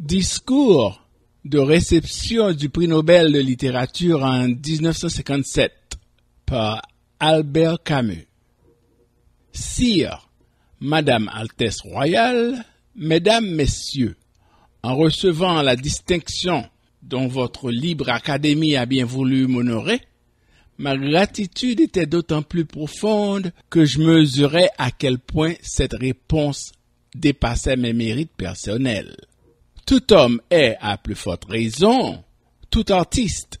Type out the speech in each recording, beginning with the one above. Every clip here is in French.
Discours de réception du prix Nobel de littérature en 1957 par Albert Camus. Sire, Madame Altesse Royale, Mesdames, Messieurs, en recevant la distinction dont votre libre académie a bien voulu m'honorer, ma gratitude était d'autant plus profonde que je mesurais à quel point cette réponse dépassait mes mérites personnels. Tout homme est, à plus forte raison, tout artiste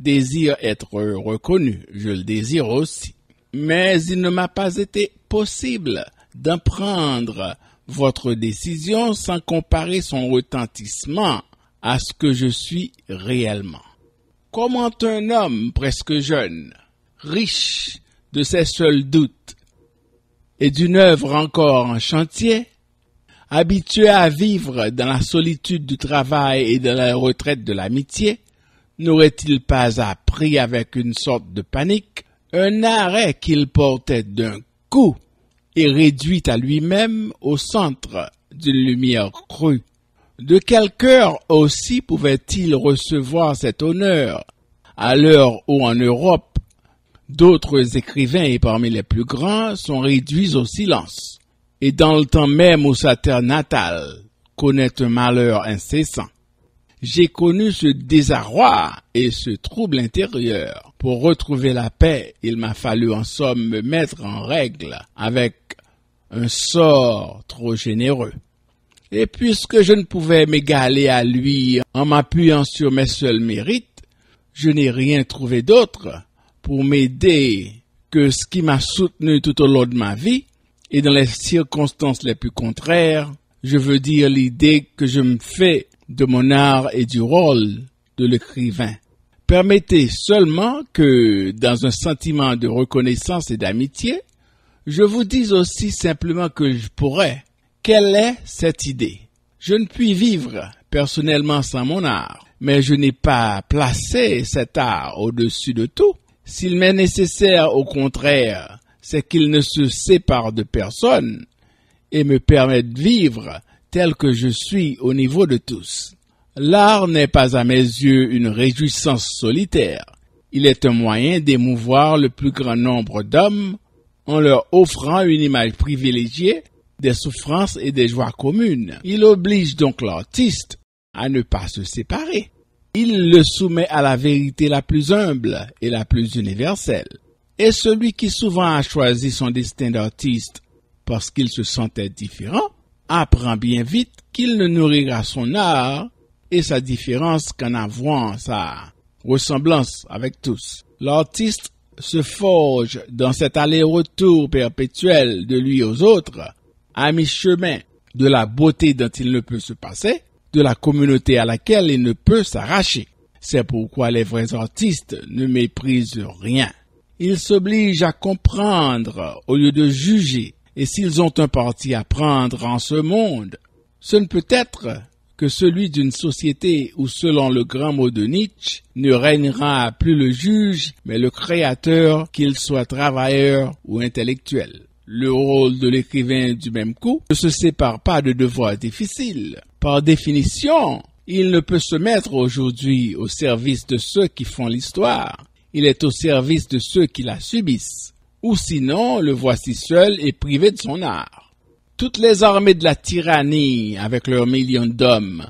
désire être reconnu, je le désire aussi. Mais il ne m'a pas été possible d'en prendre votre décision sans comparer son retentissement à ce que je suis réellement. Comment un homme presque jeune, riche de ses seuls doutes et d'une œuvre encore en chantier, Habitué à vivre dans la solitude du travail et de la retraite de l'amitié, n'aurait-il pas appris avec une sorte de panique un arrêt qu'il portait d'un coup et réduit à lui-même au centre d'une lumière crue? De quel cœur aussi pouvait-il recevoir cet honneur, à l'heure où en Europe, d'autres écrivains et parmi les plus grands sont réduits au silence? et dans le temps même où sa terre natale connaît un malheur incessant. J'ai connu ce désarroi et ce trouble intérieur. Pour retrouver la paix, il m'a fallu en somme me mettre en règle avec un sort trop généreux. Et puisque je ne pouvais m'égaler à lui en m'appuyant sur mes seuls mérites, je n'ai rien trouvé d'autre pour m'aider que ce qui m'a soutenu tout au long de ma vie, et dans les circonstances les plus contraires, je veux dire l'idée que je me fais de mon art et du rôle de l'écrivain. Permettez seulement que, dans un sentiment de reconnaissance et d'amitié, je vous dise aussi simplement que je pourrais. Quelle est cette idée Je ne puis vivre personnellement sans mon art, mais je n'ai pas placé cet art au-dessus de tout. S'il m'est nécessaire, au contraire, c'est qu'il ne se sépare de personne et me permet de vivre tel que je suis au niveau de tous. L'art n'est pas à mes yeux une réjouissance solitaire. Il est un moyen d'émouvoir le plus grand nombre d'hommes en leur offrant une image privilégiée des souffrances et des joies communes. Il oblige donc l'artiste à ne pas se séparer. Il le soumet à la vérité la plus humble et la plus universelle et celui qui souvent a choisi son destin d'artiste parce qu'il se sentait différent, apprend bien vite qu'il ne nourrira son art et sa différence qu'en avouant sa ressemblance avec tous. L'artiste se forge dans cet aller-retour perpétuel de lui aux autres, à mi-chemin de la beauté dont il ne peut se passer, de la communauté à laquelle il ne peut s'arracher. C'est pourquoi les vrais artistes ne méprisent rien. Ils s'obligent à comprendre au lieu de juger. Et s'ils ont un parti à prendre en ce monde, ce ne peut être que celui d'une société où, selon le grand mot de Nietzsche, ne règnera plus le juge, mais le créateur, qu'il soit travailleur ou intellectuel. Le rôle de l'écrivain du même coup ne se sépare pas de devoirs difficiles. Par définition, il ne peut se mettre aujourd'hui au service de ceux qui font l'histoire, il est au service de ceux qui la subissent, ou sinon le voici seul et privé de son art. Toutes les armées de la tyrannie, avec leurs millions d'hommes,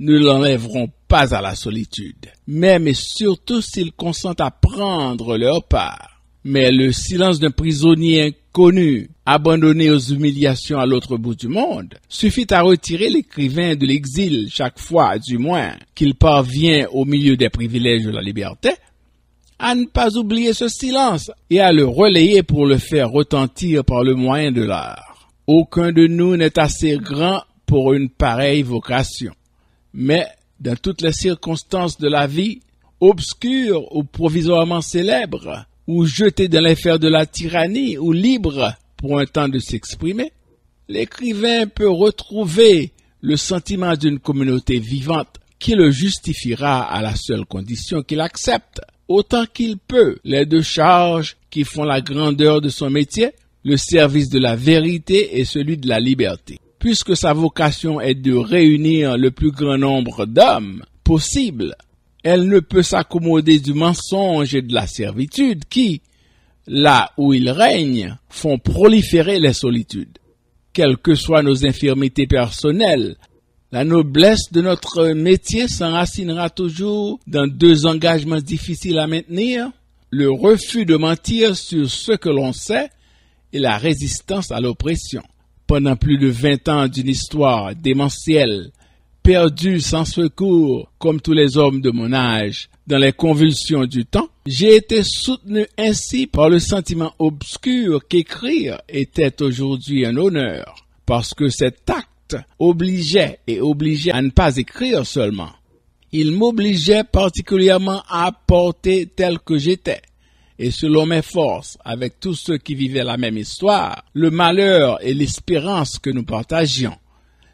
ne l'enlèveront pas à la solitude, même et surtout s'ils consentent à prendre leur part. Mais le silence d'un prisonnier inconnu, abandonné aux humiliations à l'autre bout du monde, suffit à retirer l'écrivain de l'exil chaque fois, du moins, qu'il parvient au milieu des privilèges de la liberté, à ne pas oublier ce silence et à le relayer pour le faire retentir par le moyen de l'art. Aucun de nous n'est assez grand pour une pareille vocation. Mais dans toutes les circonstances de la vie, obscure ou provisoirement célèbre, ou jeté dans l'enfer de la tyrannie, ou libre pour un temps de s'exprimer, l'écrivain peut retrouver le sentiment d'une communauté vivante qui le justifiera à la seule condition qu'il accepte autant qu'il peut les deux charges qui font la grandeur de son métier, le service de la vérité et celui de la liberté. Puisque sa vocation est de réunir le plus grand nombre d'hommes possible, elle ne peut s'accommoder du mensonge et de la servitude qui, là où ils règnent, font proliférer les solitudes. Quelles que soient nos infirmités personnelles, la noblesse de notre métier s'enracinera toujours dans deux engagements difficiles à maintenir, le refus de mentir sur ce que l'on sait et la résistance à l'oppression. Pendant plus de vingt ans d'une histoire démentielle, perdue sans secours, comme tous les hommes de mon âge, dans les convulsions du temps, j'ai été soutenu ainsi par le sentiment obscur qu'écrire était aujourd'hui un honneur, parce que cet acte obligeait et obligeait à ne pas écrire seulement. Il m'obligeait particulièrement à porter tel que j'étais. Et selon mes forces, avec tous ceux qui vivaient la même histoire, le malheur et l'espérance que nous partagions.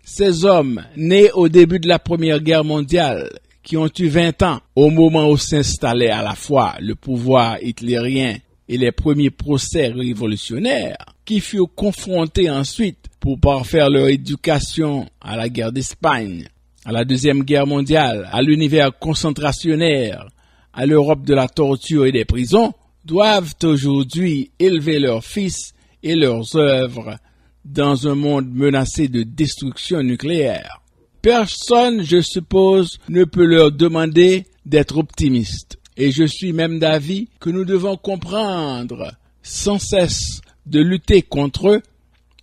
Ces hommes, nés au début de la Première Guerre mondiale, qui ont eu 20 ans au moment où s'installait à la fois le pouvoir hitlérien et les premiers procès révolutionnaires, qui furent confrontés ensuite pour parfaire leur éducation à la guerre d'Espagne, à la Deuxième Guerre mondiale, à l'univers concentrationnaire, à l'Europe de la torture et des prisons, doivent aujourd'hui élever leurs fils et leurs œuvres dans un monde menacé de destruction nucléaire. Personne, je suppose, ne peut leur demander d'être optimiste. Et je suis même d'avis que nous devons comprendre sans cesse de lutter contre eux,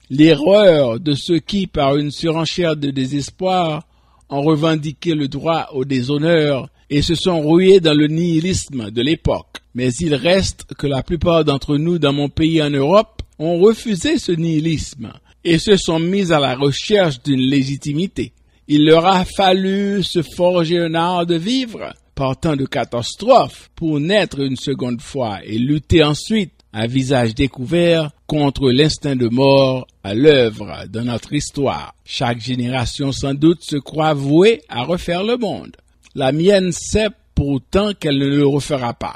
l'erreur de ceux qui, par une surenchère de désespoir, ont revendiqué le droit au déshonneur et se sont rouillés dans le nihilisme de l'époque. Mais il reste que la plupart d'entre nous dans mon pays en Europe ont refusé ce nihilisme et se sont mis à la recherche d'une légitimité. Il leur a fallu se forger un art de vivre, partant de catastrophes, pour naître une seconde fois et lutter ensuite un visage découvert contre l'instinct de mort à l'œuvre de notre histoire. Chaque génération sans doute se croit vouée à refaire le monde. La mienne sait pourtant qu'elle ne le refera pas.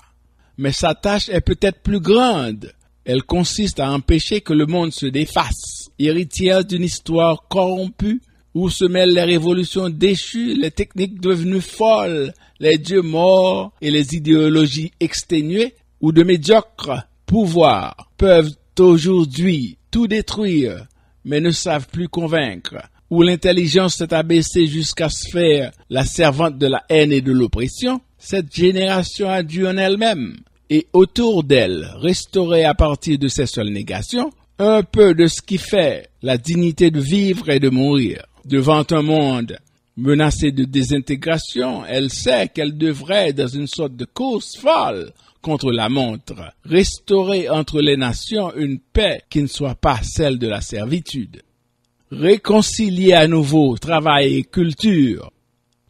Mais sa tâche est peut-être plus grande. Elle consiste à empêcher que le monde se défasse, héritière d'une histoire corrompue où se mêlent les révolutions déchues, les techniques devenues folles, les dieux morts et les idéologies exténuées, ou de médiocres pouvoir peuvent aujourd'hui tout détruire, mais ne savent plus convaincre, où l'intelligence s'est abaissée jusqu'à se faire la servante de la haine et de l'oppression, cette génération a dû en elle-même, et autour d'elle, restaurer à partir de ses seules négations, un peu de ce qui fait la dignité de vivre et de mourir. Devant un monde menacé de désintégration, elle sait qu'elle devrait, dans une sorte de course folle, contre la montre, restaurer entre les nations une paix qui ne soit pas celle de la servitude, réconcilier à nouveau travail et culture,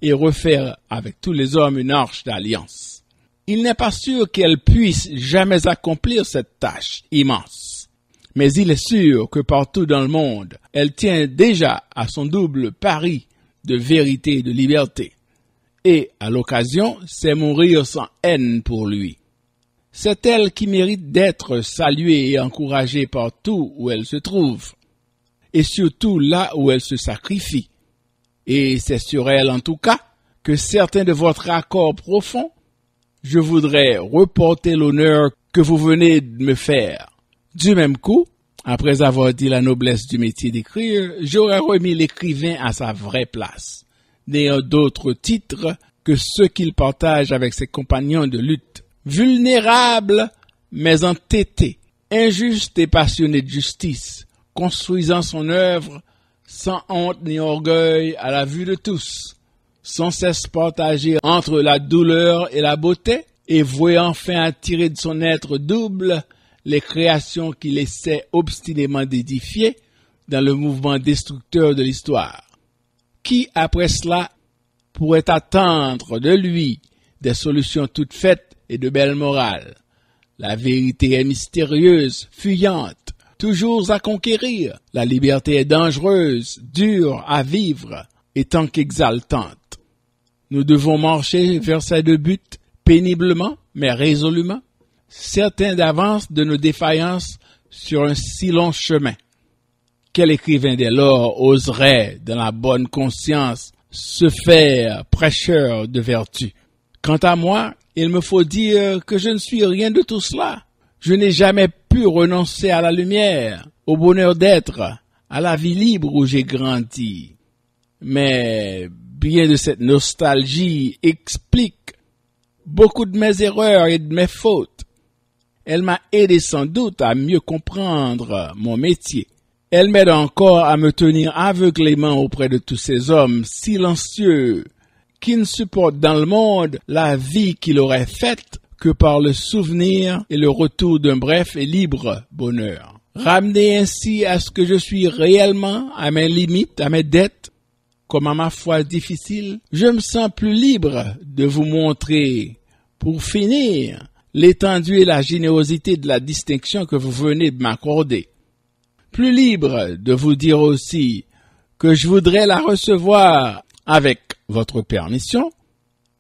et refaire avec tous les hommes une arche d'alliance. Il n'est pas sûr qu'elle puisse jamais accomplir cette tâche immense, mais il est sûr que partout dans le monde, elle tient déjà à son double pari de vérité et de liberté. Et, à l'occasion, c'est mourir sans haine pour lui c'est elle qui mérite d'être saluée et encouragée partout où elle se trouve, et surtout là où elle se sacrifie. Et c'est sur elle en tout cas que certains de votre accord profond, je voudrais reporter l'honneur que vous venez de me faire. Du même coup, après avoir dit la noblesse du métier d'écrire, j'aurais remis l'écrivain à sa vraie place, n'ayant d'autres titres que ceux qu'il partage avec ses compagnons de lutte vulnérable mais entêté, injuste et passionné de justice, construisant son œuvre sans honte ni orgueil à la vue de tous, sans cesse partagé entre la douleur et la beauté, et voyant enfin attirer de son être double les créations qu'il essaie obstinément d'édifier dans le mouvement destructeur de l'histoire. Qui, après cela, pourrait attendre de lui des solutions toutes faites et de belle morale. La vérité est mystérieuse, fuyante, toujours à conquérir. La liberté est dangereuse, dure à vivre, et tant qu'exaltante. Nous devons marcher vers ces deux buts, péniblement, mais résolument, certains d'avance de nos défaillances sur un si long chemin. Quel écrivain dès lors oserait, dans la bonne conscience, se faire prêcheur de vertu? Quant à moi, il me faut dire que je ne suis rien de tout cela. Je n'ai jamais pu renoncer à la lumière, au bonheur d'être, à la vie libre où j'ai grandi. Mais bien de cette nostalgie explique beaucoup de mes erreurs et de mes fautes. Elle m'a aidé sans doute à mieux comprendre mon métier. Elle m'aide encore à me tenir aveuglément auprès de tous ces hommes silencieux qui ne supporte dans le monde la vie qu'il aurait faite que par le souvenir et le retour d'un bref et libre bonheur. Ramené ainsi à ce que je suis réellement, à mes limites, à mes dettes, comme à ma foi difficile, je me sens plus libre de vous montrer, pour finir, l'étendue et la générosité de la distinction que vous venez de m'accorder. Plus libre de vous dire aussi que je voudrais la recevoir avec votre permission,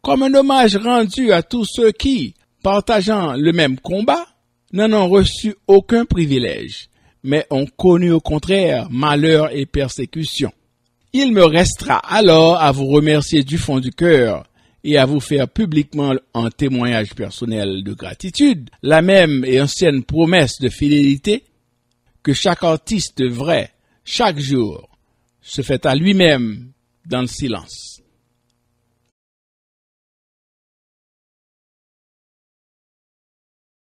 comme un hommage rendu à tous ceux qui, partageant le même combat, n'en ont reçu aucun privilège, mais ont connu au contraire malheur et persécution. Il me restera alors à vous remercier du fond du cœur et à vous faire publiquement un témoignage personnel de gratitude, la même et ancienne promesse de fidélité que chaque artiste vrai, chaque jour, se fait à lui-même dans le silence.